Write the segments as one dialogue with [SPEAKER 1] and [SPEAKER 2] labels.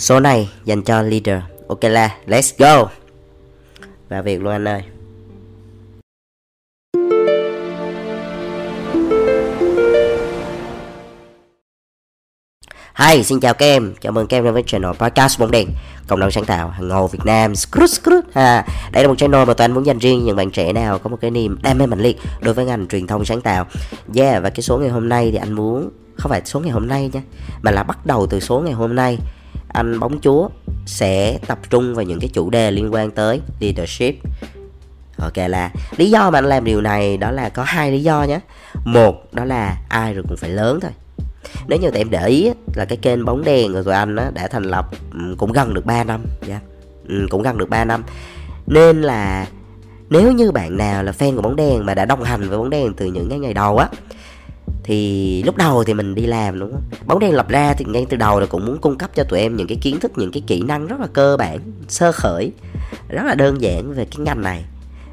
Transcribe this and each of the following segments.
[SPEAKER 1] Số này dành cho leader Ok là let's go và việc luôn anh ơi Hi, xin chào các em, chào mừng các em đến với channel podcast bóng đèn Cộng đồng sáng tạo hàng ngầu Việt Nam scrut, scrut. ha, Đây là một channel mà tôi anh muốn dành riêng những bạn trẻ nào có một cái niềm đam mê mạnh liệt đối với ngành truyền thông sáng tạo Yeah, và cái số ngày hôm nay thì anh muốn Không phải số ngày hôm nay nha Mà là bắt đầu từ số ngày hôm nay anh bóng chúa sẽ tập trung vào những cái chủ đề liên quan tới leadership ok là lý do mà anh làm điều này đó là có hai lý do nhé một đó là ai rồi cũng phải lớn thôi nếu như tụi em để ý là cái kênh bóng đèn của anh đã thành lập ừ, cũng gần được 3 năm dạ yeah. Ừ, cũng gần được 3 năm nên là nếu như bạn nào là fan của bóng đèn mà đã đồng hành với bóng đèn từ những cái ngày đầu á thì lúc đầu thì mình đi làm đúng không bóng đen lập ra thì ngay từ đầu là cũng muốn cung cấp cho tụi em những cái kiến thức những cái kỹ năng rất là cơ bản sơ khởi rất là đơn giản về cái ngành này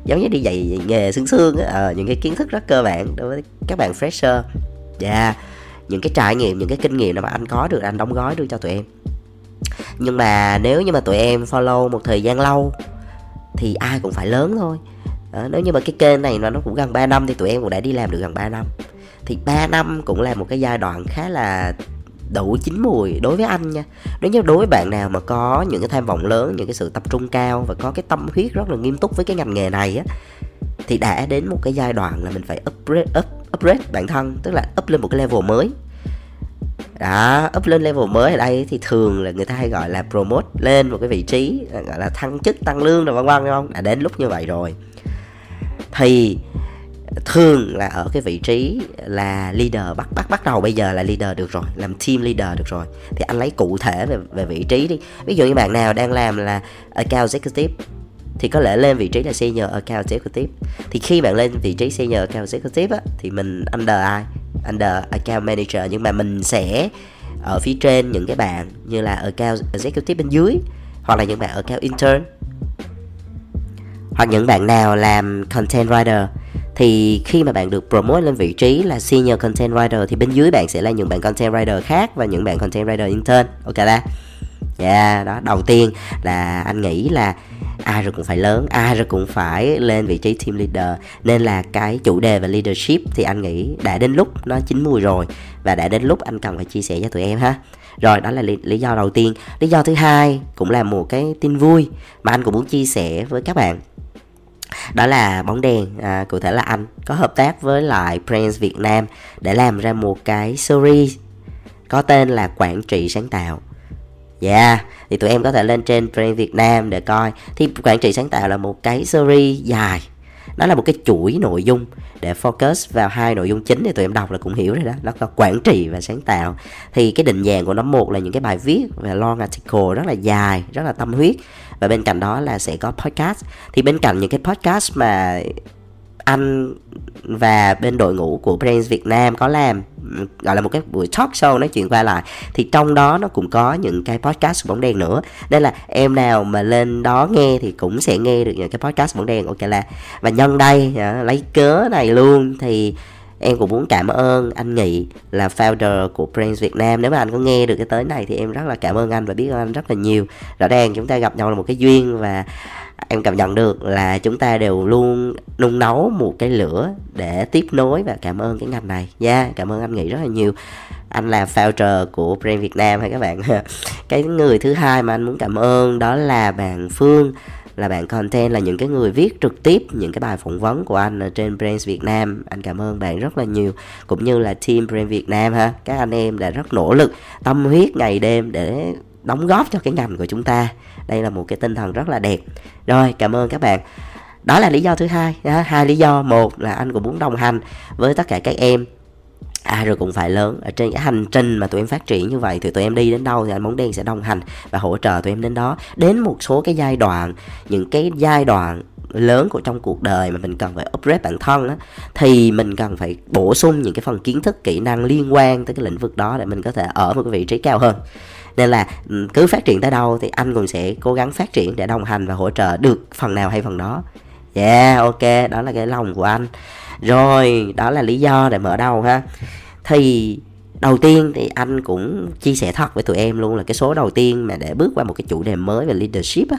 [SPEAKER 1] giống như đi dạy, nghề xương xương à, ờ, những cái kiến thức rất cơ bản đối với các bạn fresher yeah. Dạ, những cái trải nghiệm những cái kinh nghiệm mà anh có được anh đóng gói đưa cho tụi em nhưng mà nếu như mà tụi em follow một thời gian lâu thì ai cũng phải lớn thôi à, nếu như mà cái kênh này nó cũng gần 3 năm thì tụi em cũng đã đi làm được gần 3 năm thì 3 năm cũng là một cái giai đoạn khá là đủ chín mùi đối với anh nha nếu như đối với bạn nào mà có những cái tham vọng lớn những cái sự tập trung cao và có cái tâm huyết rất là nghiêm túc với cái ngành nghề này á thì đã đến một cái giai đoạn là mình phải upgrade, up, upgrade bản thân tức là up lên một cái level mới đó up lên level mới ở đây thì thường là người ta hay gọi là promote lên một cái vị trí gọi là thăng chức tăng lương rồi vân vân không đã đến lúc như vậy rồi thì thường là ở cái vị trí là leader bắt bắt bắt đầu bây giờ là leader được rồi làm team leader được rồi thì anh lấy cụ thể về, về vị trí đi ví dụ như bạn nào đang làm là account executive thì có lẽ lên vị trí là senior account executive thì khi bạn lên vị trí senior account executive á, thì mình under ai under account manager nhưng mà mình sẽ ở phía trên những cái bạn như là account executive bên dưới hoặc là những bạn ở account intern hoặc những bạn nào làm content writer thì khi mà bạn được promote lên vị trí là senior content writer thì bên dưới bạn sẽ là những bạn content writer khác và những bạn content writer intern ok ta yeah đó đầu tiên là anh nghĩ là ai rồi cũng phải lớn ai rồi cũng phải lên vị trí team leader nên là cái chủ đề về leadership thì anh nghĩ đã đến lúc nó chín mùi rồi và đã đến lúc anh cần phải chia sẻ cho tụi em ha rồi đó là lý, lý do đầu tiên lý do thứ hai cũng là một cái tin vui mà anh cũng muốn chia sẻ với các bạn đó là bóng đèn à, cụ thể là anh có hợp tác với lại Prince Việt Nam để làm ra một cái series có tên là quản trị sáng tạo Yeah, dạ, thì tụi em có thể lên trên Brand Việt Nam để coi Thì quản trị sáng tạo là một cái series dài Nó là một cái chuỗi nội dung Để focus vào hai nội dung chính thì tụi em đọc là cũng hiểu rồi đó Nó là quản trị và sáng tạo Thì cái định dạng của nó một là những cái bài viết về long article rất là dài, rất là tâm huyết và bên cạnh đó là sẽ có podcast thì bên cạnh những cái podcast mà anh và bên đội ngũ của Brains Việt Nam có làm gọi là một cái buổi talk show nói chuyện qua lại thì trong đó nó cũng có những cái podcast bóng đèn nữa nên là em nào mà lên đó nghe thì cũng sẽ nghe được những cái podcast bóng đèn ok là và nhân đây lấy cớ này luôn thì em cũng muốn cảm ơn anh Nghị là founder của Brains Việt Nam nếu mà anh có nghe được cái tới này thì em rất là cảm ơn anh và biết ơn anh rất là nhiều rõ ràng chúng ta gặp nhau là một cái duyên và em cảm nhận được là chúng ta đều luôn nung nấu một cái lửa để tiếp nối và cảm ơn cái ngành này nha dạ, yeah, cảm ơn anh Nghị rất là nhiều anh là founder của Brain Việt Nam hay các bạn cái người thứ hai mà anh muốn cảm ơn đó là bạn Phương là bạn content là những cái người viết trực tiếp những cái bài phỏng vấn của anh ở trên Brands Việt Nam anh cảm ơn bạn rất là nhiều cũng như là team Brands Việt Nam ha các anh em đã rất nỗ lực tâm huyết ngày đêm để đóng góp cho cái ngành của chúng ta đây là một cái tinh thần rất là đẹp rồi cảm ơn các bạn đó là lý do thứ hai hai lý do một là anh cũng muốn đồng hành với tất cả các em à rồi cũng phải lớn ở trên cái hành trình mà tụi em phát triển như vậy thì tụi em đi đến đâu thì anh bóng đen sẽ đồng hành và hỗ trợ tụi em đến đó đến một số cái giai đoạn những cái giai đoạn lớn của trong cuộc đời mà mình cần phải upgrade bản thân á thì mình cần phải bổ sung những cái phần kiến thức kỹ năng liên quan tới cái lĩnh vực đó để mình có thể ở một cái vị trí cao hơn nên là cứ phát triển tới đâu thì anh cũng sẽ cố gắng phát triển để đồng hành và hỗ trợ được phần nào hay phần đó yeah ok đó là cái lòng của anh rồi đó là lý do để mở đầu ha thì đầu tiên thì anh cũng chia sẻ thật với tụi em luôn là cái số đầu tiên mà để bước qua một cái chủ đề mới về leadership á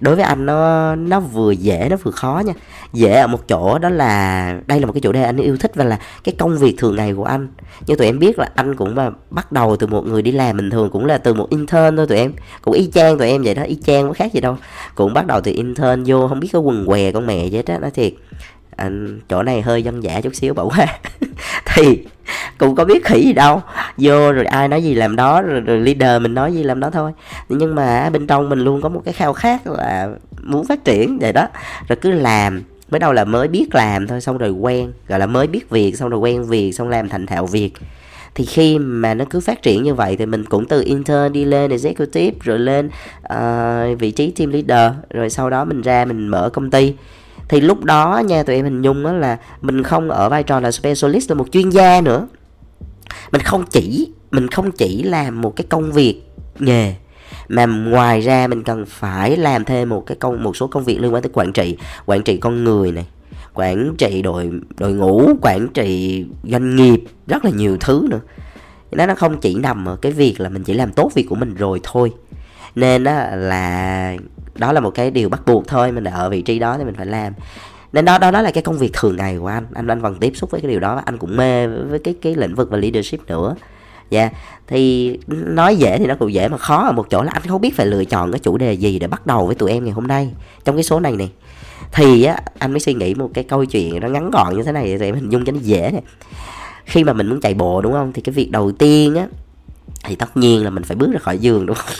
[SPEAKER 1] đối với anh nó nó vừa dễ nó vừa khó nha dễ ở một chỗ đó là đây là một cái chủ đề anh yêu thích và là cái công việc thường ngày của anh như tụi em biết là anh cũng mà bắt đầu từ một người đi làm bình thường cũng là từ một intern thôi tụi em cũng y chang tụi em vậy đó y chang có khác gì đâu cũng bắt đầu từ intern vô không biết có quần què con mẹ gì hết nói thiệt à, chỗ này hơi dân dã chút xíu bỏ qua thì cũng có biết khỉ gì đâu vô rồi ai nói gì làm đó rồi, rồi leader mình nói gì làm đó thôi nhưng mà bên trong mình luôn có một cái khao khát là muốn phát triển vậy đó rồi cứ làm mới đầu là mới biết làm thôi xong rồi quen gọi là mới biết việc xong rồi quen việc xong làm thành thạo việc thì khi mà nó cứ phát triển như vậy thì mình cũng từ intern đi lên executive rồi lên uh, vị trí team leader rồi sau đó mình ra mình mở công ty thì lúc đó nha tụi em hình dung đó là mình không ở vai trò là specialist là một chuyên gia nữa mình không chỉ mình không chỉ làm một cái công việc nghề mà ngoài ra mình cần phải làm thêm một cái công một số công việc liên quan tới quản trị quản trị con người này quản trị đội đội ngũ quản trị doanh nghiệp rất là nhiều thứ nữa nó nó không chỉ nằm ở cái việc là mình chỉ làm tốt việc của mình rồi thôi nên đó là đó là một cái điều bắt buộc thôi mình đã ở vị trí đó thì mình phải làm nên đó đó đó là cái công việc thường ngày của anh anh anh vẫn tiếp xúc với cái điều đó và anh cũng mê với cái cái lĩnh vực và leadership nữa dạ yeah. thì nói dễ thì nó cũng dễ mà khó ở một chỗ là anh không biết phải lựa chọn cái chủ đề gì để bắt đầu với tụi em ngày hôm nay trong cái số này này thì á anh mới suy nghĩ một cái câu chuyện nó ngắn gọn như thế này để mình dung cho nó dễ này khi mà mình muốn chạy bộ đúng không thì cái việc đầu tiên á thì tất nhiên là mình phải bước ra khỏi giường đúng không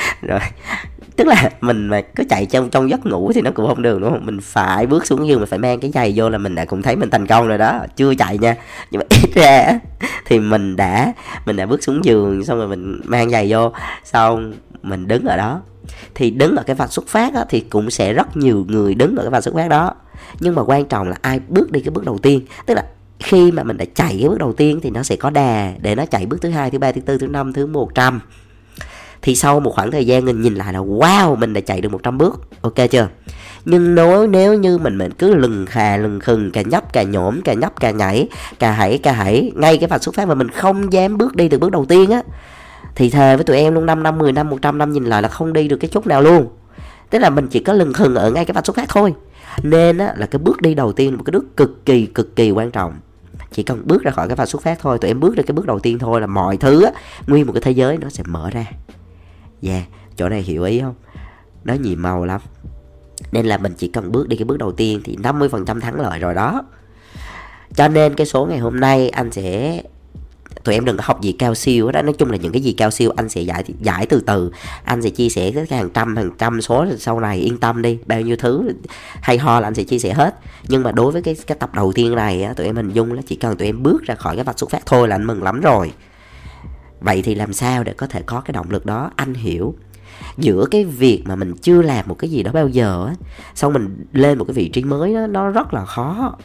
[SPEAKER 1] rồi tức là mình mà cứ chạy trong trong giấc ngủ thì nó cũng không được đúng không mình phải bước xuống giường mình phải mang cái giày vô là mình đã cũng thấy mình thành công rồi đó chưa chạy nha nhưng mà ít ra thì mình đã mình đã bước xuống giường xong rồi mình mang giày vô xong mình đứng ở đó thì đứng ở cái vạch xuất phát á, thì cũng sẽ rất nhiều người đứng ở cái vạch xuất phát đó nhưng mà quan trọng là ai bước đi cái bước đầu tiên tức là khi mà mình đã chạy cái bước đầu tiên thì nó sẽ có đà để nó chạy bước thứ hai thứ ba thứ tư thứ năm thứ một trăm thì sau một khoảng thời gian mình nhìn lại là wow mình đã chạy được 100 bước ok chưa nhưng nếu nếu như mình mình cứ lừng khà lừng khừng cà nhấp cà nhổm cà nhấp cà nhảy cà hãy cà hãy ngay cái phần xuất phát mà mình không dám bước đi từ bước đầu tiên á thì thề với tụi em luôn 5 năm 10 năm 100 năm nhìn lại là không đi được cái chút nào luôn tức là mình chỉ có lừng khừng ở ngay cái phần xuất phát thôi nên á, là cái bước đi đầu tiên là một cái bước cực kỳ cực kỳ quan trọng chỉ cần bước ra khỏi cái phần xuất phát thôi tụi em bước ra cái bước đầu tiên thôi là mọi thứ á, nguyên một cái thế giới nó sẽ mở ra yeah dạ, chỗ này hiểu ý không nó nhiều màu lắm nên là mình chỉ cần bước đi cái bước đầu tiên thì 50% thắng lợi rồi đó cho nên cái số ngày hôm nay anh sẽ tụi em đừng có học gì cao siêu đó nói chung là những cái gì cao siêu anh sẽ giải giải từ từ anh sẽ chia sẻ cái hàng trăm hàng trăm số sau này yên tâm đi bao nhiêu thứ hay ho là anh sẽ chia sẻ hết nhưng mà đối với cái cái tập đầu tiên này á, tụi em hình dung là chỉ cần tụi em bước ra khỏi cái vạch xuất phát thôi là anh mừng lắm rồi vậy thì làm sao để có thể có cái động lực đó anh hiểu giữa cái việc mà mình chưa làm một cái gì đó bao giờ á xong mình lên một cái vị trí mới đó, nó rất là khó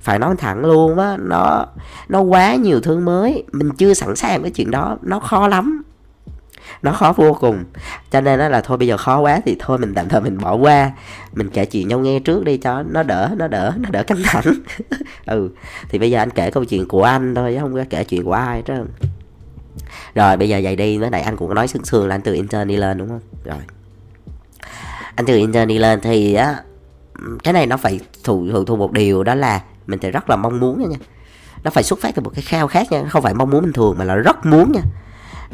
[SPEAKER 1] phải nói thẳng luôn á nó nó quá nhiều thứ mới mình chưa sẵn sàng cái chuyện đó nó khó lắm nó khó vô cùng cho nên nó là thôi bây giờ khó quá thì thôi mình tạm thời mình bỏ qua mình kể chuyện nhau nghe trước đi cho nó đỡ nó đỡ nó đỡ căng thẳng ừ thì bây giờ anh kể câu chuyện của anh thôi chứ không có kể chuyện của ai hết trơn rồi bây giờ vậy đi với lại anh cũng nói sướng sướng là anh từ intern đi lên đúng không rồi anh từ intern đi lên thì á cái này nó phải phụ thuộc thuộc một điều đó là mình sẽ rất là mong muốn nha nó phải xuất phát từ một cái khao khát nha không phải mong muốn bình thường mà là rất muốn nha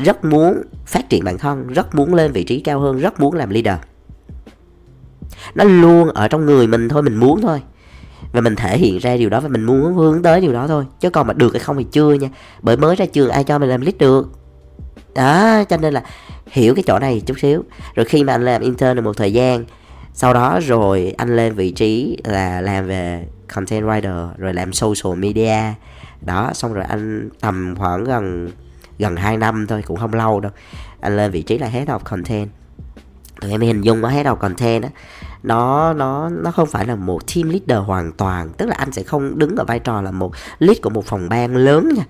[SPEAKER 1] rất muốn phát triển bản thân rất muốn lên vị trí cao hơn rất muốn làm leader nó luôn ở trong người mình thôi mình muốn thôi và mình thể hiện ra điều đó và mình muốn hướng tới điều đó thôi chứ còn mà được hay không thì chưa nha bởi mới ra trường ai cho mình làm lead được đó cho nên là hiểu cái chỗ này chút xíu rồi khi mà anh làm intern được một thời gian sau đó rồi anh lên vị trí là làm về content writer rồi làm social media đó xong rồi anh tầm khoảng gần gần 2 năm thôi cũng không lâu đâu anh lên vị trí là head of content tụi em hình dung có head of content á nó nó nó không phải là một team leader hoàn toàn tức là anh sẽ không đứng ở vai trò là một lead của một phòng ban lớn nha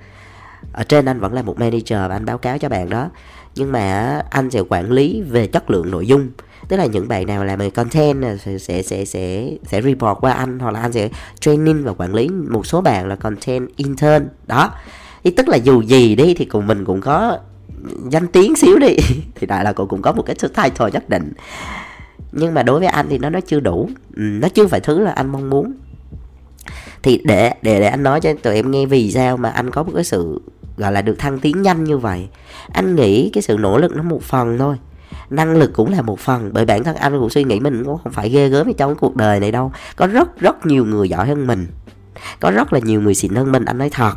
[SPEAKER 1] ở trên anh vẫn là một manager và anh báo cáo cho bạn đó nhưng mà anh sẽ quản lý về chất lượng nội dung tức là những bạn nào làm về content sẽ sẽ sẽ sẽ, sẽ report qua anh hoặc là anh sẽ training và quản lý một số bạn là content intern đó thì tức là dù gì đi thì cùng mình cũng có danh tiếng xíu đi thì đại là cũng cũng có một cái title nhất định nhưng mà đối với anh thì nó nó chưa đủ ừ, nó chưa phải thứ là anh mong muốn thì để để để anh nói cho tụi em nghe vì sao mà anh có một cái sự gọi là được thăng tiến nhanh như vậy anh nghĩ cái sự nỗ lực nó một phần thôi năng lực cũng là một phần bởi bản thân anh cũng suy nghĩ mình cũng không phải ghê gớm trong cuộc đời này đâu có rất rất nhiều người giỏi hơn mình có rất là nhiều người xịn hơn mình anh nói thật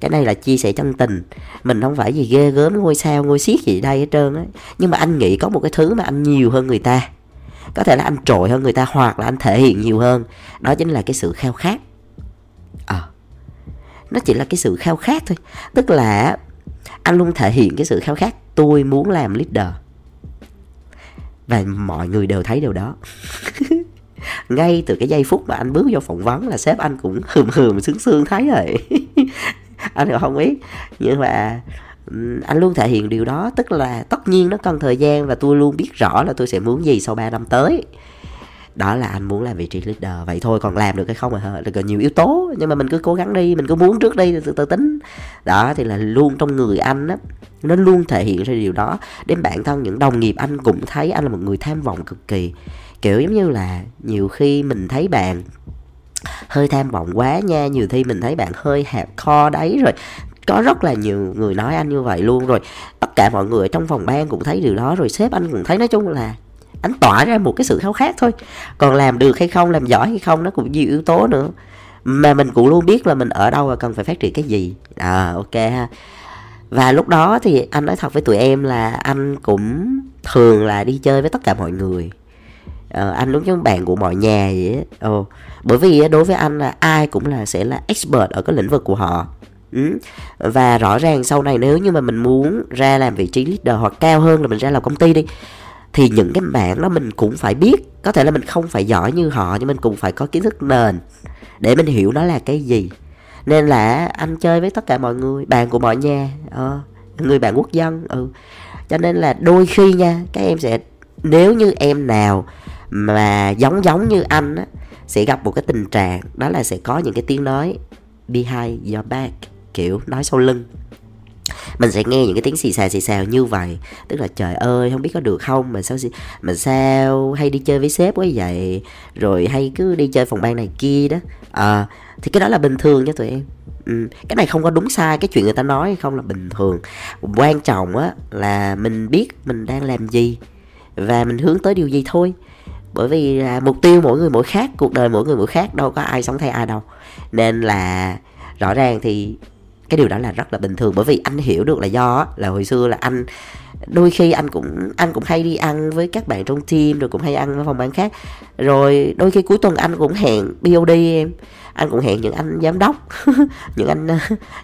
[SPEAKER 1] cái này là chia sẻ chân tình mình không phải gì ghê gớm ngôi sao ngôi siết gì đây hết trơn á nhưng mà anh nghĩ có một cái thứ mà anh nhiều hơn người ta có thể là anh trội hơn người ta hoặc là anh thể hiện nhiều hơn đó chính là cái sự khao khát à, nó chỉ là cái sự khao khát thôi tức là anh luôn thể hiện cái sự khao khát tôi muốn làm leader và mọi người đều thấy điều đó ngay từ cái giây phút mà anh bước vô phỏng vấn là sếp anh cũng hừm hừm sướng sướng thấy rồi anh cũng không biết nhưng mà anh luôn thể hiện điều đó tức là tất nhiên nó cần thời gian và tôi luôn biết rõ là tôi sẽ muốn gì sau 3 năm tới đó là anh muốn làm vị trí leader vậy thôi còn làm được hay không là còn nhiều yếu tố nhưng mà mình cứ cố gắng đi mình cứ muốn trước đi từ từ tính đó thì là luôn trong người anh á nó luôn thể hiện ra điều đó đến bản thân những đồng nghiệp anh cũng thấy anh là một người tham vọng cực kỳ kiểu giống như là nhiều khi mình thấy bạn hơi tham vọng quá nha nhiều khi mình thấy bạn hơi hẹp kho đấy rồi có rất là nhiều người nói anh như vậy luôn rồi tất cả mọi người trong phòng ban cũng thấy điều đó rồi sếp anh cũng thấy nói chung là anh tỏa ra một cái sự khao khát thôi còn làm được hay không làm giỏi hay không nó cũng nhiều yếu tố nữa mà mình cũng luôn biết là mình ở đâu và cần phải phát triển cái gì à ok ha và lúc đó thì anh nói thật với tụi em là anh cũng thường là đi chơi với tất cả mọi người ờ, anh đúng giống bạn của mọi nhà vậy á bởi vì đối với anh là ai cũng là sẽ là expert ở cái lĩnh vực của họ Ừ. và rõ ràng sau này nếu như mà mình muốn ra làm vị trí leader hoặc cao hơn là mình ra làm công ty đi thì những cái bạn đó mình cũng phải biết có thể là mình không phải giỏi như họ nhưng mình cũng phải có kiến thức nền để mình hiểu nó là cái gì nên là anh chơi với tất cả mọi người bạn của mọi nhà ờ, người bạn quốc dân ừ cho nên là đôi khi nha các em sẽ nếu như em nào mà giống giống như anh á sẽ gặp một cái tình trạng đó là sẽ có những cái tiếng nói behind your back kiểu nói sau lưng mình sẽ nghe những cái tiếng xì xào xì xào như vậy tức là trời ơi không biết có được không mà sao mà sao hay đi chơi với sếp quá vậy rồi hay cứ đi chơi phòng ban này kia đó à, thì cái đó là bình thường nha tụi em ừ, cái này không có đúng sai cái chuyện người ta nói hay không là bình thường quan trọng á là mình biết mình đang làm gì và mình hướng tới điều gì thôi bởi vì là mục tiêu mỗi người mỗi khác cuộc đời mỗi người mỗi khác đâu có ai sống thay ai đâu nên là rõ ràng thì cái điều đó là rất là bình thường bởi vì anh hiểu được là do là hồi xưa là anh đôi khi anh cũng anh cũng hay đi ăn với các bạn trong team rồi cũng hay ăn ở phòng ban khác rồi đôi khi cuối tuần anh cũng hẹn BOD em anh cũng hẹn những anh giám đốc những anh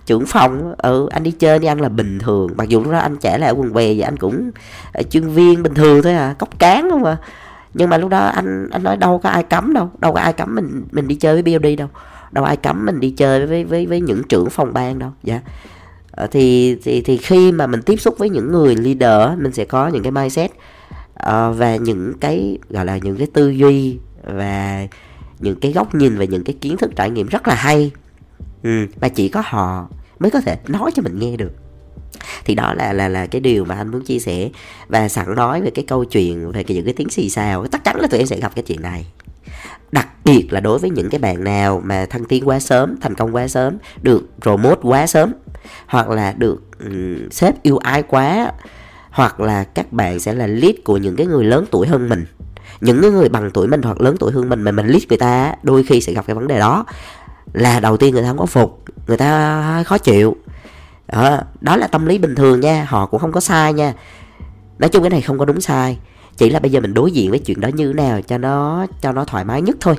[SPEAKER 1] trưởng phòng ừ anh đi chơi đi ăn là bình thường mặc dù lúc đó anh trẻ là ở quần què và anh cũng chuyên viên bình thường thôi à cốc cán không à nhưng mà lúc đó anh anh nói đâu có ai cấm đâu đâu có ai cấm mình mình đi chơi với BOD đâu đâu ai cấm mình đi chơi với với với những trưởng phòng ban đâu dạ yeah. Ờ, thì thì thì khi mà mình tiếp xúc với những người leader mình sẽ có những cái mindset ờ, và những cái gọi là những cái tư duy và những cái góc nhìn và những cái kiến thức trải nghiệm rất là hay và ừ, chỉ có họ mới có thể nói cho mình nghe được thì đó là là là cái điều mà anh muốn chia sẻ và sẵn nói về cái câu chuyện về cái, những cái tiếng xì xào chắc chắn là tụi em sẽ gặp cái chuyện này đặc biệt là đối với những cái bạn nào mà thăng tiến quá sớm thành công quá sớm được promote quá sớm hoặc là được um, sếp yêu ái quá hoặc là các bạn sẽ là lead của những cái người lớn tuổi hơn mình những cái người bằng tuổi mình hoặc lớn tuổi hơn mình mà mình lead người ta đôi khi sẽ gặp cái vấn đề đó là đầu tiên người ta không có phục người ta khó chịu đó, ờ, đó là tâm lý bình thường nha họ cũng không có sai nha nói chung cái này không có đúng sai chỉ là bây giờ mình đối diện với chuyện đó như thế nào cho nó cho nó thoải mái nhất thôi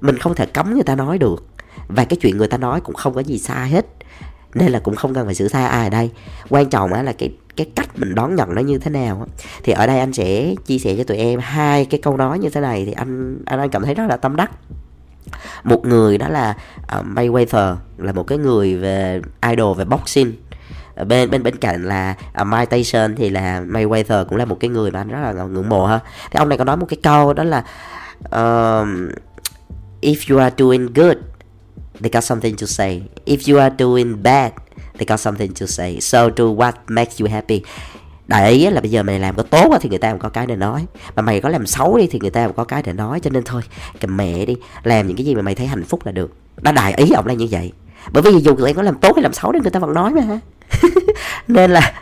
[SPEAKER 1] mình không thể cấm người ta nói được và cái chuyện người ta nói cũng không có gì sai hết nên là cũng không cần phải sửa sai ai ở đây quan trọng là cái cái cách mình đón nhận nó như thế nào thì ở đây anh sẽ chia sẻ cho tụi em hai cái câu nói như thế này thì anh anh, anh cảm thấy rất là tâm đắc một người đó là uh, Mayweather là một cái người về idol về boxing Ờ, bên bên bên cạnh là uh, ờ, Mike Tyson thì là Mayweather cũng là một cái người mà anh rất là ngưỡng mộ ha thì ông này có nói một cái câu đó là um, if you are doing good they got something to say if you are doing bad they got something to say so do what makes you happy đại ý là bây giờ mày làm có tốt thì người ta cũng có cái để nói mà mày có làm xấu đi thì người ta cũng có cái để nói cho nên thôi cầm mẹ đi làm những cái gì mà mày thấy hạnh phúc là được đã đại ý ông là như vậy bởi vì dù lại có làm tốt hay làm xấu thì người ta vẫn nói mà nên là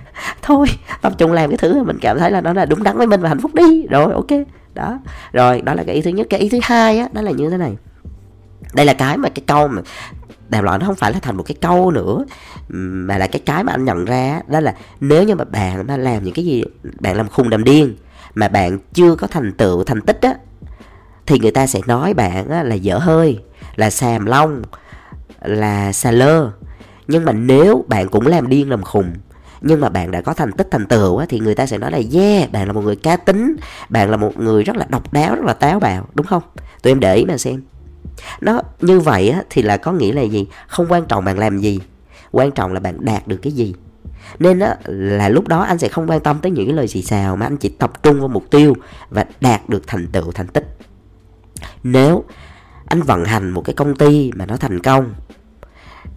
[SPEAKER 1] thôi tập trung làm cái thứ mà mình cảm thấy là nó là đúng đắn với mình và hạnh phúc đi rồi ok đó rồi đó là cái ý thứ nhất cái ý thứ hai á đó là như thế này đây là cái mà cái câu mà đàm loại nó không phải là thành một cái câu nữa mà là cái cái mà anh nhận ra đó là nếu như mà bạn nó làm những cái gì bạn làm khùng đầm điên mà bạn chưa có thành tựu thành tích á thì người ta sẽ nói bạn á, là dở hơi là xàm lông là seller nhưng mà nếu bạn cũng làm điên làm khùng nhưng mà bạn đã có thành tích thành tựu thì người ta sẽ nói là yeah bạn là một người cá tính bạn là một người rất là độc đáo rất là táo bạo đúng không tụi em để ý mà xem nó như vậy thì là có nghĩa là gì không quan trọng bạn làm gì quan trọng là bạn đạt được cái gì nên á, là lúc đó anh sẽ không quan tâm tới những cái lời xì xào mà anh chỉ tập trung vào mục tiêu và đạt được thành tựu thành tích nếu anh vận hành một cái công ty mà nó thành công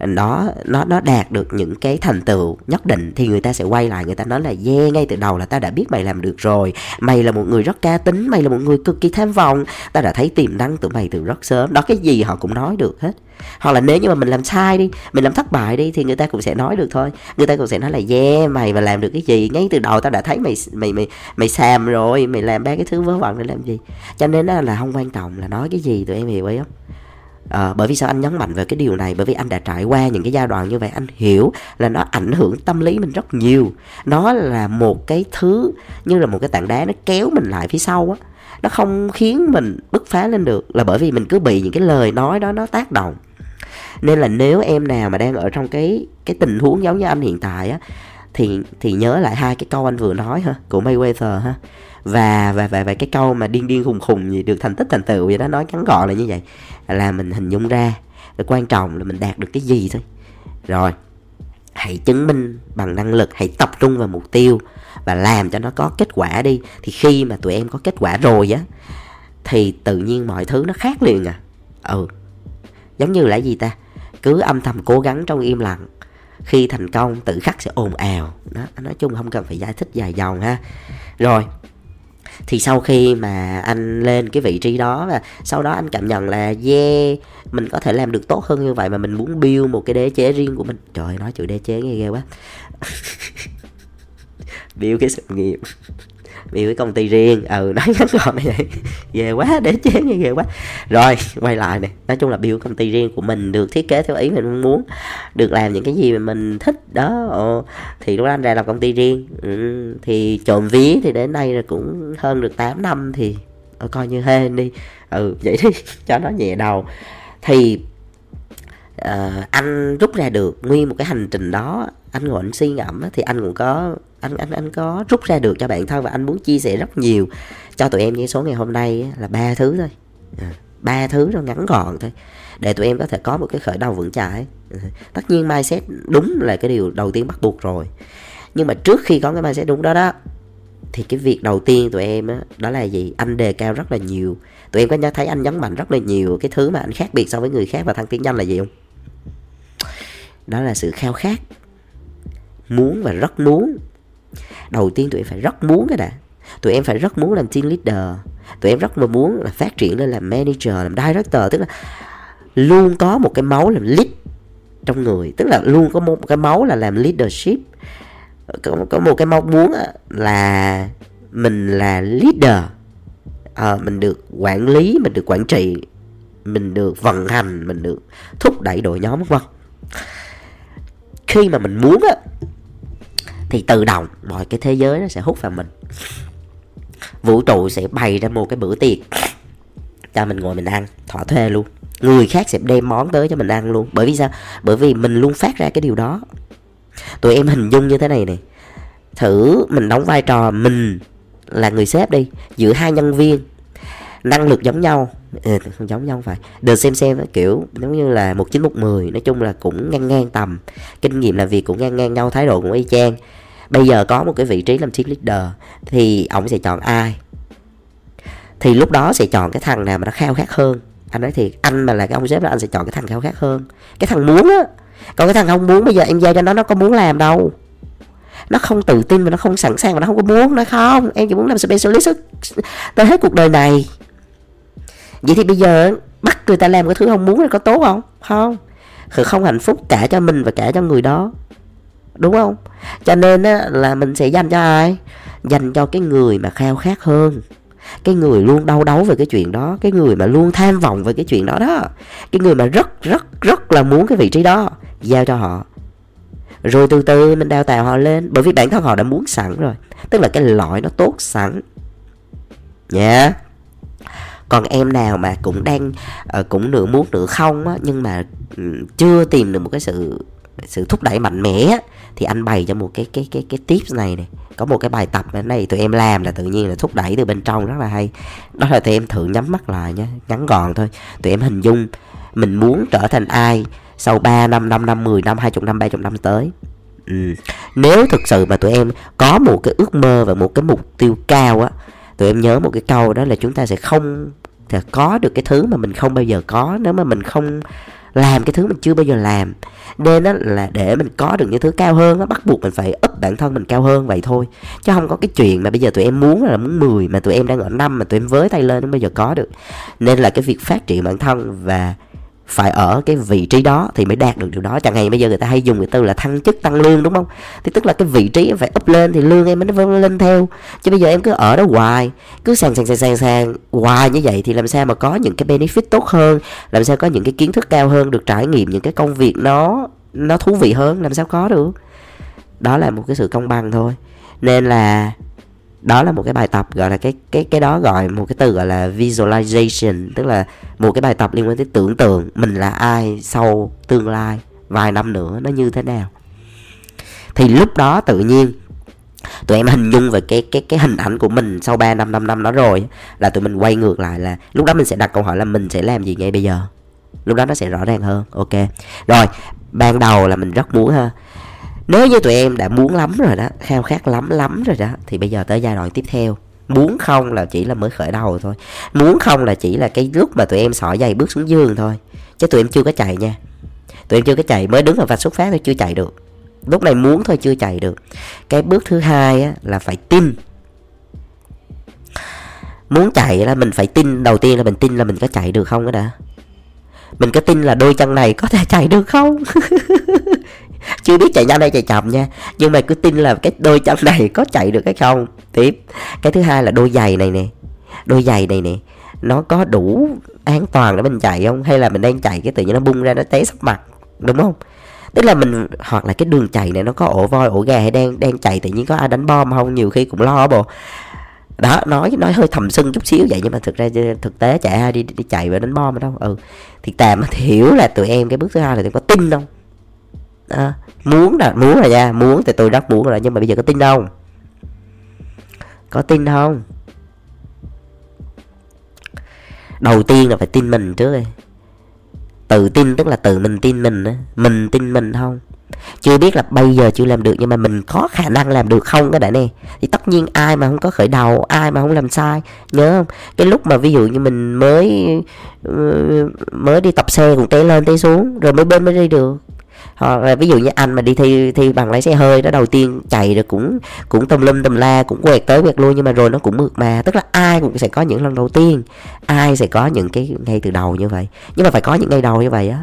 [SPEAKER 1] nó nó nó đạt được những cái thành tựu nhất định thì người ta sẽ quay lại người ta nói là yeah ngay từ đầu là ta đã biết mày làm được rồi mày là một người rất ca tính mày là một người cực kỳ tham vọng ta đã thấy tiềm năng tụi mày từ rất sớm đó cái gì họ cũng nói được hết hoặc là nếu như mà mình làm sai đi mình làm thất bại đi thì người ta cũng sẽ nói được thôi người ta cũng sẽ nói là yeah mày mà làm được cái gì ngay từ đầu tao đã thấy mày mày mày mày xàm rồi mày làm ba cái thứ vớ vẩn để làm gì cho nên là, không quan trọng là nói cái gì tụi em hiểu ý không à, bởi vì sao anh nhấn mạnh về cái điều này bởi vì anh đã trải qua những cái giai đoạn như vậy anh hiểu là nó ảnh hưởng tâm lý mình rất nhiều nó là một cái thứ như là một cái tảng đá nó kéo mình lại phía sau á nó không khiến mình bứt phá lên được là bởi vì mình cứ bị những cái lời nói đó nó tác động nên là nếu em nào mà đang ở trong cái cái tình huống giống như anh hiện tại á thì thì nhớ lại hai cái câu anh vừa nói ha của Mayweather ha và và và và cái câu mà điên điên khùng khùng gì được thành tích thành tựu gì đó nói ngắn gọn là như vậy là mình hình dung ra là quan trọng là mình đạt được cái gì thôi rồi hãy chứng minh bằng năng lực hãy tập trung vào mục tiêu và làm cho nó có kết quả đi thì khi mà tụi em có kết quả rồi á thì tự nhiên mọi thứ nó khác liền à ừ giống như là gì ta cứ âm thầm cố gắng trong im lặng khi thành công tự khắc sẽ ồn ào đó nói chung không cần phải giải thích dài dòng ha rồi thì sau khi mà anh lên cái vị trí đó và sau đó anh cảm nhận là yeah mình có thể làm được tốt hơn như vậy mà mình muốn build một cái đế chế riêng của mình trời nói chữ đế chế nghe ghê quá build cái sự nghiệp vì cái công ty riêng ừ nói ngắn gọn như vậy về quá để chán như ghê quá rồi quay lại nè nói chung là biểu công ty riêng của mình được thiết kế theo ý mình muốn được làm những cái gì mà mình thích đó Ồ, thì lúc đó anh ra làm công ty riêng ừ, thì trộm ví thì đến nay là cũng hơn được 8 năm thì ừ, coi như hên đi ừ vậy đi cho nó nhẹ đầu thì uh, anh rút ra được nguyên một cái hành trình đó anh ngồi anh suy ngẫm thì anh cũng có anh anh anh có rút ra được cho bạn thân và anh muốn chia sẻ rất nhiều cho tụi em như số ngày hôm nay là ba thứ thôi à, ba thứ nó ngắn gọn thôi để tụi em có thể có một cái khởi đầu vững chãi à, tất nhiên mindset đúng là cái điều đầu tiên bắt buộc rồi nhưng mà trước khi có cái mindset đúng đó đó thì cái việc đầu tiên tụi em á, đó là gì anh đề cao rất là nhiều tụi em có nhớ thấy anh nhấn mạnh rất là nhiều cái thứ mà anh khác biệt so với người khác và thăng tiến nhanh là gì không đó là sự khao khát muốn và rất muốn đầu tiên tụi em phải rất muốn cái đã tụi em phải rất muốn làm team leader tụi em rất là muốn là phát triển lên làm manager làm director tức là luôn có một cái máu làm lead trong người tức là luôn có một cái máu là làm leadership có, có một cái mong muốn là mình là leader à, mình được quản lý mình được quản trị mình được vận hành mình được thúc đẩy đội nhóm vân khi mà mình muốn á thì tự động mọi cái thế giới nó sẽ hút vào mình vũ trụ sẽ bày ra một cái bữa tiệc cho mình ngồi mình ăn thỏa thuê luôn người khác sẽ đem món tới cho mình ăn luôn bởi vì sao bởi vì mình luôn phát ra cái điều đó tụi em hình dung như thế này này thử mình đóng vai trò mình là người sếp đi giữa hai nhân viên năng lực giống nhau Ừ, không giống nhau phải đừng xem xem kiểu giống như là một chín một mười nói chung là cũng ngang ngang tầm kinh nghiệm là việc cũng ngang ngang nhau thái độ cũng y chang bây giờ có một cái vị trí làm team leader thì ông sẽ chọn ai thì lúc đó sẽ chọn cái thằng nào mà nó khao khát hơn anh nói thiệt anh mà là cái ông sếp đó anh sẽ chọn cái thằng khao khát hơn cái thằng muốn á còn cái thằng không muốn bây giờ em giao cho nó nó có muốn làm đâu nó không tự tin và nó không sẵn sàng và nó không có muốn nó không em chỉ muốn làm specialist tới hết cuộc đời này vậy thì bây giờ bắt người ta làm cái thứ không muốn là có tốt không không sự không hạnh phúc cả cho mình và cả cho người đó đúng không cho nên á, là mình sẽ dành cho ai dành cho cái người mà khao khát hơn cái người luôn đau đấu về cái chuyện đó cái người mà luôn tham vọng về cái chuyện đó đó cái người mà rất rất rất là muốn cái vị trí đó giao cho họ rồi từ từ mình đào tạo họ lên bởi vì bản thân họ đã muốn sẵn rồi tức là cái lõi nó tốt sẵn nhé yeah còn em nào mà cũng đang uh, cũng nửa muốn nửa không á, nhưng mà ừ, chưa tìm được một cái sự sự thúc đẩy mạnh mẽ á, thì anh bày cho một cái cái cái cái tips này này có một cái bài tập này, này tụi em làm là tự nhiên là thúc đẩy từ bên trong rất là hay đó là tụi em thử nhắm mắt lại nhé ngắn gọn thôi tụi em hình dung mình muốn trở thành ai sau 3 năm 5 năm 10 năm 20 năm 30 năm tới ừ. nếu thực sự mà tụi em có một cái ước mơ và một cái mục tiêu cao á tụi em nhớ một cái câu đó là chúng ta sẽ không thể có được cái thứ mà mình không bao giờ có nếu mà mình không làm cái thứ mình chưa bao giờ làm nên đó là để mình có được những thứ cao hơn nó bắt buộc mình phải ấp bản thân mình cao hơn vậy thôi chứ không có cái chuyện mà bây giờ tụi em muốn là muốn 10 mà tụi em đang ở năm mà tụi em với tay lên nó bây giờ có được nên là cái việc phát triển bản thân và phải ở cái vị trí đó thì mới đạt được điều đó chẳng hạn bây giờ người ta hay dùng cái từ là thăng chức tăng lương đúng không thì tức là cái vị trí phải up lên thì lương em mới vâng lên theo chứ bây giờ em cứ ở đó hoài cứ sàn sàn sàn sàn sàn hoài như vậy thì làm sao mà có những cái benefit tốt hơn làm sao có những cái kiến thức cao hơn được trải nghiệm những cái công việc nó nó thú vị hơn làm sao có được đó là một cái sự công bằng thôi nên là đó là một cái bài tập gọi là cái cái cái đó gọi một cái từ gọi là visualization tức là một cái bài tập liên quan tới tưởng tượng mình là ai sau tương lai vài năm nữa nó như thế nào thì lúc đó tự nhiên tụi em hình dung về cái cái cái hình ảnh của mình sau 3 năm 5 năm đó rồi là tụi mình quay ngược lại là lúc đó mình sẽ đặt câu hỏi là mình sẽ làm gì ngay bây giờ lúc đó nó sẽ rõ ràng hơn ok rồi ban đầu là mình rất muốn ha nếu như tụi em đã muốn lắm rồi đó khao khát lắm lắm rồi đó thì bây giờ tới giai đoạn tiếp theo muốn không là chỉ là mới khởi đầu thôi muốn không là chỉ là cái lúc mà tụi em xỏ giày bước xuống giường thôi chứ tụi em chưa có chạy nha tụi em chưa có chạy mới đứng ở vạch xuất phát thôi chưa chạy được lúc này muốn thôi chưa chạy được cái bước thứ hai á, là phải tin muốn chạy là mình phải tin đầu tiên là mình tin là mình có chạy được không đó đã mình có tin là đôi chân này có thể chạy được không chưa biết chạy nhanh hay chạy chậm nha nhưng mà cứ tin là cái đôi chân này có chạy được hay không tiếp cái thứ hai là đôi giày này nè đôi giày này nè nó có đủ an toàn để mình chạy không hay là mình đang chạy cái tự nhiên nó bung ra nó té sắp mặt đúng không tức là mình hoặc là cái đường chạy này nó có ổ voi ổ gà hay đang đang chạy tự nhiên có ai đánh bom không nhiều khi cũng lo bộ đó nói nói hơi thầm sưng chút xíu vậy nhưng mà thực ra thực tế chạy ai đi, đi chạy và đánh bom đâu ừ thì tạm hiểu là tụi em cái bước thứ hai là tụi em có tin không à, muốn là muốn là nha muốn thì tôi rất muốn rồi nhưng mà bây giờ có tin không có tin không đầu tiên là phải tin mình trước đi tự tin tức là tự mình tin mình mình tin mình không chưa biết là bây giờ chưa làm được nhưng mà mình có khả năng làm được không cái đại này thì tất nhiên ai mà không có khởi đầu ai mà không làm sai nhớ không cái lúc mà ví dụ như mình mới ờ, mới đi tập xe cũng té lên té xuống rồi mới bên mới đi được hoặc ờ, ví dụ như anh mà đi thi thi bằng lái xe hơi đó đầu tiên chạy rồi cũng cũng tùm lum tùm la cũng quẹt tới quẹt lui nhưng mà rồi nó cũng mượt mà tức là ai cũng sẽ có những lần đầu tiên ai sẽ có những cái ngay từ đầu như vậy nhưng mà phải có những ngày đầu như vậy á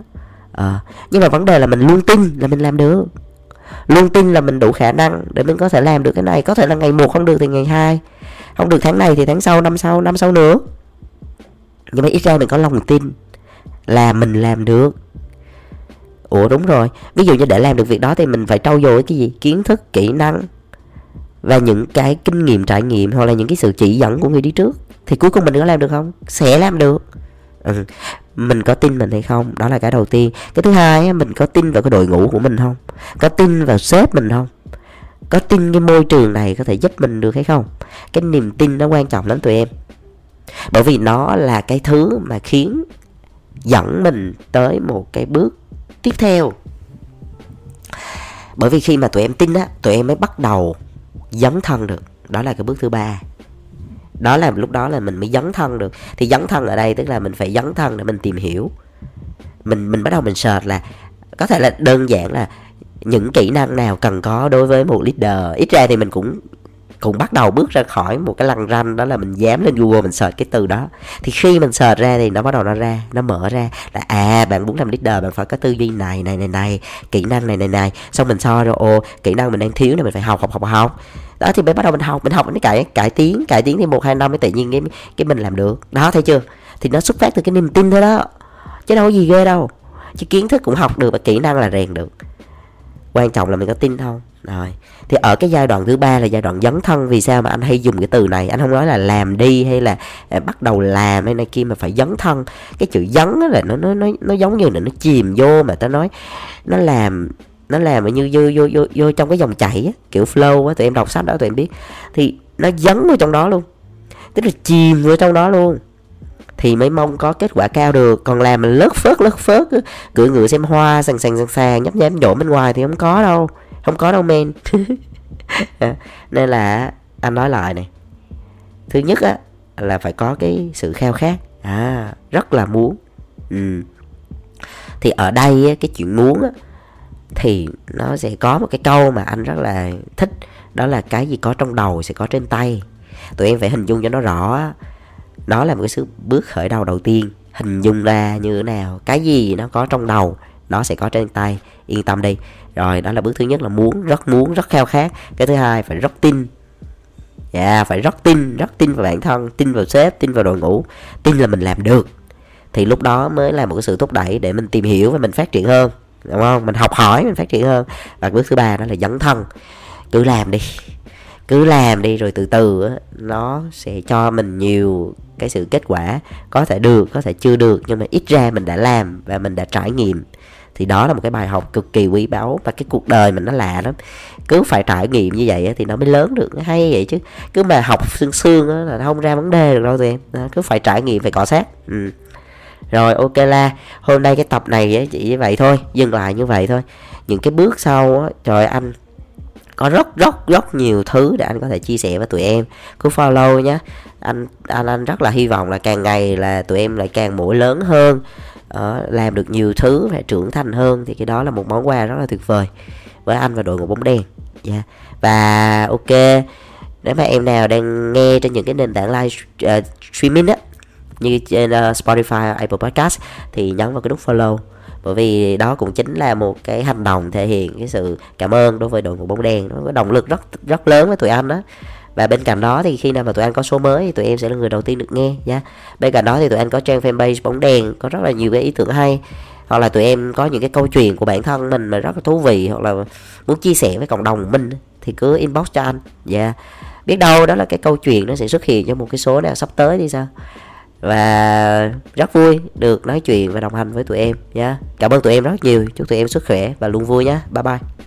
[SPEAKER 1] à, nhưng mà vấn đề là mình luôn tin là mình làm được luôn tin là mình đủ khả năng để mình có thể làm được cái này có thể là ngày một không được thì ngày hai không được tháng này thì tháng sau năm sau năm sau nữa nhưng mà ít ra mình có lòng tin là mình làm được ủa đúng rồi ví dụ như để làm được việc đó thì mình phải trau dồi cái gì kiến thức kỹ năng và những cái kinh nghiệm trải nghiệm hoặc là những cái sự chỉ dẫn của người đi trước thì cuối cùng mình có làm được không sẽ làm được ừ. mình có tin mình hay không đó là cái đầu tiên cái thứ hai mình có tin vào cái đội ngũ của mình không có tin vào sếp mình không có tin cái môi trường này có thể giúp mình được hay không cái niềm tin nó quan trọng lắm tụi em bởi vì nó là cái thứ mà khiến dẫn mình tới một cái bước tiếp theo bởi vì khi mà tụi em tin á tụi em mới bắt đầu dấn thân được đó là cái bước thứ ba đó là lúc đó là mình mới dấn thân được thì dấn thân ở đây tức là mình phải dấn thân để mình tìm hiểu mình mình bắt đầu mình sợt là có thể là đơn giản là những kỹ năng nào cần có đối với một leader ít ra thì mình cũng cũng bắt đầu bước ra khỏi một cái lằn ranh đó là mình dám lên google mình search cái từ đó thì khi mình search ra thì nó bắt đầu nó ra nó mở ra là à bạn muốn làm leader bạn phải có tư duy này này này này kỹ năng này này này xong mình so rồi ô kỹ năng mình đang thiếu này mình phải học học học học đó thì mới bắt đầu mình học mình học mình cải cải tiến cải tiến thì một hai năm mới tự nhiên cái cái mình làm được đó thấy chưa thì nó xuất phát từ cái niềm tin thôi đó chứ đâu có gì ghê đâu chứ kiến thức cũng học được và kỹ năng là rèn được quan trọng là mình có tin không rồi thì ở cái giai đoạn thứ ba là giai đoạn dấn thân vì sao mà anh hay dùng cái từ này anh không nói là làm đi hay là à, bắt đầu làm hay này kia mà phải dấn thân cái chữ dấn là nó nó nó nó giống như là nó chìm vô mà ta nói nó làm nó làm như vô vô vô, vô trong cái dòng chảy á, kiểu flow á tụi em đọc sách đó tụi em biết thì nó dấn vô trong đó luôn tức là chìm vô trong đó luôn thì mới mong có kết quả cao được còn làm mình lớt phớt lớt phớt cưỡi ngựa xem hoa sàn sàn sàn sàn nhấp nháp nhổ bên ngoài thì không có đâu không có đâu men à, nên là anh nói lại này thứ nhất á là phải có cái sự khao khát à rất là muốn ừ. thì ở đây á, cái chuyện muốn á, thì nó sẽ có một cái câu mà anh rất là thích đó là cái gì có trong đầu sẽ có trên tay tụi em phải hình dung cho nó rõ á đó là một cái bước khởi đầu đầu tiên hình dung ra như thế nào cái gì nó có trong đầu nó sẽ có trên tay yên tâm đi rồi đó là bước thứ nhất là muốn rất muốn rất khao khát cái thứ hai phải rất tin dạ yeah, phải rất tin rất tin vào bản thân tin vào sếp tin vào đội ngũ tin là mình làm được thì lúc đó mới là một cái sự thúc đẩy để mình tìm hiểu và mình phát triển hơn đúng không mình học hỏi mình phát triển hơn và bước thứ ba đó là dấn thân cứ làm đi cứ làm đi rồi từ từ nó sẽ cho mình nhiều cái sự kết quả có thể được có thể chưa được nhưng mà ít ra mình đã làm và mình đã trải nghiệm thì đó là một cái bài học cực kỳ quý báu và cái cuộc đời mình nó lạ lắm cứ phải trải nghiệm như vậy thì nó mới lớn được nó hay vậy chứ cứ mà học xương xương là không ra vấn đề được đâu tụi em cứ phải trải nghiệm phải cọ sát ừ. rồi ok la hôm nay cái tập này chỉ như vậy thôi dừng lại như vậy thôi những cái bước sau trời anh có rất rất rất nhiều thứ để anh có thể chia sẻ với tụi em cứ follow nhé anh anh anh rất là hy vọng là càng ngày là tụi em lại càng mỗi lớn hơn ờ, làm được nhiều thứ và trưởng thành hơn thì cái đó là một món quà rất là tuyệt vời với anh và đội ngũ bóng đen yeah. Dạ. và ok nếu mà em nào đang nghe trên những cái nền tảng live uh, streaming á như trên uh, Spotify, Apple Podcast thì nhấn vào cái nút follow bởi vì đó cũng chính là một cái hành động thể hiện cái sự cảm ơn đối với đội ngũ bóng đèn nó có động lực rất rất lớn với tụi anh đó và bên cạnh đó thì khi nào mà tụi anh có số mới thì tụi em sẽ là người đầu tiên được nghe nha yeah. bên cạnh đó thì tụi anh có trang fanpage bóng đèn có rất là nhiều cái ý tưởng hay hoặc là tụi em có những cái câu chuyện của bản thân mình mà rất là thú vị hoặc là muốn chia sẻ với cộng đồng mình thì cứ inbox cho anh dạ yeah. biết đâu đó là cái câu chuyện nó sẽ xuất hiện cho một cái số nào sắp tới đi sao và rất vui được nói chuyện và đồng hành với tụi em nhé cảm ơn tụi em rất nhiều chúc tụi em sức khỏe và luôn vui nhé bye bye